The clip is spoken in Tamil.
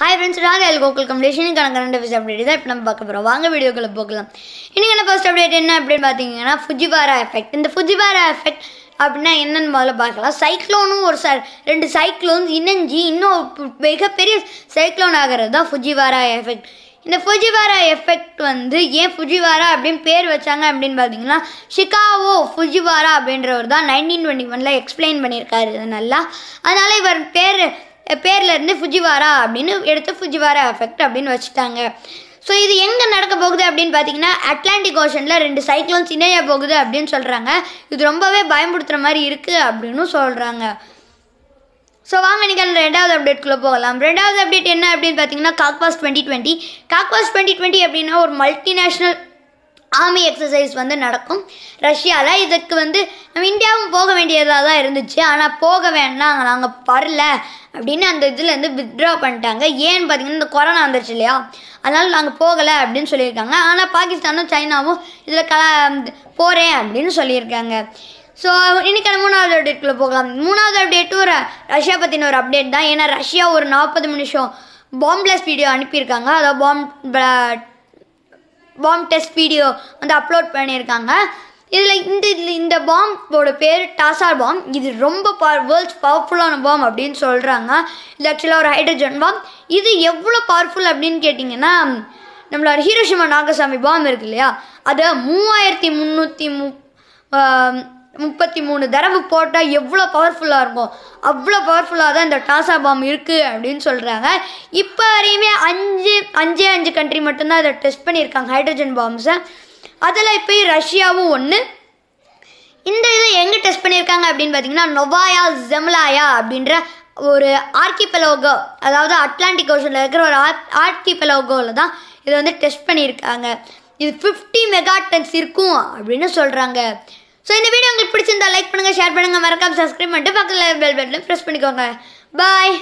ஹாய் ஃப்ரெண்ட்ஸ் நாங்கள் எல் கோகுல் கணக்கு ரெண்டு அஃபேர்ஸ் அப்டேட் தான் இப்போ நம்ம பார்க்க போகிறோம் வாங்க வீடியோக்குள்ள போகலாம் இன்றைக்கி என்ன ஃபஸ்ட் அப்டேட் என்ன அப்படின்னு பார்த்தீங்கன்னா ஃபுஜிபாரா எஃபெக்ட் இந்த ஃபுஜிபாரா எஃபெக்ட் அப்படின்னா என்னென்னு முதல்ல பார்க்கலாம் சைக்ளோனும் ஒரு சார் ரெண்டு சைக்ளோன்ஸ் இணைஞ்சி இன்னும் மிகப்பெரிய சைக்ளோன் ஆகிறது தான் ஃபுஜிவாரா எஃபெக்ட் இந்த ஃபுஜிவாரா எஃபெக்ட் வந்து ஏன் ஃபுஜிவாரா அப்படின்னு பேர் வச்சாங்க அப்படின்னு பார்த்தீங்கன்னா ஷிகாவோ ஃபுஜிவாரா அப்படின்றவர் தான் நைன்டீன் டுவெண்ட்டி ஒனில் எக்ஸ்பிளைன் பண்ணியிருக்காரு நல்லா அதனால் இவர் பேர் பேர்லேருந்து ஃபுஜிவாரா அப்படின்னு எடுத்து ஃபுஜிவாரா எஃபெக்ட் அப்படின்னு வச்சுட்டாங்க ஸோ இது எங்கே நடக்க போகுது அப்படின்னு பார்த்தீங்கன்னா அட்லாண்டிக் ஓஷனில் ரெண்டு சைக்ளோன்ஸ் இணைய போகுது அப்படின்னு சொல்கிறாங்க இது ரொம்பவே பயன்படுத்துகிற மாதிரி இருக்குது அப்படின்னு சொல்கிறாங்க ஸோ வாங்க நீங்கள் ரெண்டாவது அப்டேட்குள்ளே போகலாம் ரெண்டாவது அப்டேட் என்ன அப்படின்னு பார்த்தீங்கன்னா காக்வாஸ் டுவெண்ட்டி டுவெண்ட்டி காக்வாஸ் டுவெண்ட்டி டுவெண்ட்டி அப்படின்னா ஒரு மல்டிநேஷ்னல் ஆர்மி எக்ஸசைஸ் வந்து நடக்கும் ரஷ்யாவில் இதுக்கு வந்து நம்ம இந்தியாவும் போக வேண்டியதாக தான் இருந்துச்சு ஆனால் போக வேண்டாம் நாங்கள் வரல அப்படின்னு அந்த இதுலேருந்து வித்ட்ரா பண்ணிட்டாங்க ஏன்னு பார்த்தீங்கன்னா இந்த கொரோனா வந்துருச்சு இல்லையா அதனால் நாங்கள் போகலை அப்படின்னு சொல்லியிருக்காங்க ஆனால் பாகிஸ்தானும் சைனாவும் இதில் கல போகிறேன் அப்படின்னு சொல்லியிருக்காங்க ஸோ இன்றைக்கான மூணாவது அப்டேட்டுக்குள்ளே போகலாம் மூணாவது அப்டேட்டும் ரஷ்யா பற்றின ஒரு அப்டேட் தான் ஏன்னா ரஷ்யா ஒரு நாற்பது நிமிஷம் பாம்ப்ளஸ் வீடியோ அனுப்பியிருக்காங்க அதாவது பாம் பாம் டெஸ்ட் வீடியோ வந்து அப்லோட் பண்ணியிருக்காங்க இதில் இந்த இதில் இந்த பாம்போட பேர் டாசார் பாம் இது ரொம்ப பா வேர்ல்ட்ஸ் பவர்ஃபுல்லான பாம் அப்படின்னு சொல்கிறாங்க இது ஆக்சுவலாக ஒரு ஹைட்ரஜன் பாம் இது எவ்வளோ பவர்ஃபுல் அப்படின்னு கேட்டிங்கன்னா நம்மளோட ஹீரோஷிமா நாகசாமி பாம் இருக்கு இல்லையா அதை மூவாயிரத்தி முந்நூற்றி மு முப்பத்தி மூணு தடவை போட்டால் எவ்வளோ பவர்ஃபுல்லாக இருக்கும் அவ்வளோ பவர்ஃபுல்லாக தான் இந்த டாசா பாம் இருக்குது அப்படின்னு சொல்கிறாங்க இப்போ வரையுமே அஞ்சு அஞ்சே அஞ்சு கண்ட்ரி மட்டும்தான் இதை டெஸ்ட் பண்ணியிருக்காங்க ஹைட்ரஜன் பாம்ஸை அதில் இப்போ ரஷ்யாவும் ஒன்று இந்த இதை எங்கே டெஸ்ட் பண்ணியிருக்காங்க அப்படின்னு பார்த்தீங்கன்னா நொவாயா ஜெம்லாயா அப்படின்ற ஒரு ஆர்கிபெலோகோ அதாவது அட்லாண்டிக் ஓஷனில் இருக்கிற ஒரு ஆர் ஆர்கிபெலோகோவில் தான் இதை வந்து டெஸ்ட் பண்ணியிருக்காங்க இது ஃபிஃப்டி மெகா டன்ஸ் இருக்கும் அப்படின்னு சொல்கிறாங்க ஸோ இந்த வீடியோ உங்களுக்கு பிடிச்சிருந்தா லைக் பண்ணுங்கள் ஷேர் பண்ணுங்கள் மறக்காமல் சப்ஸ்கிரைப் பண்ணிட்டு பக்கத்தில் பெல் பட்டனை ப்ரெஸ் பண்ணிக்கோங்க பாய்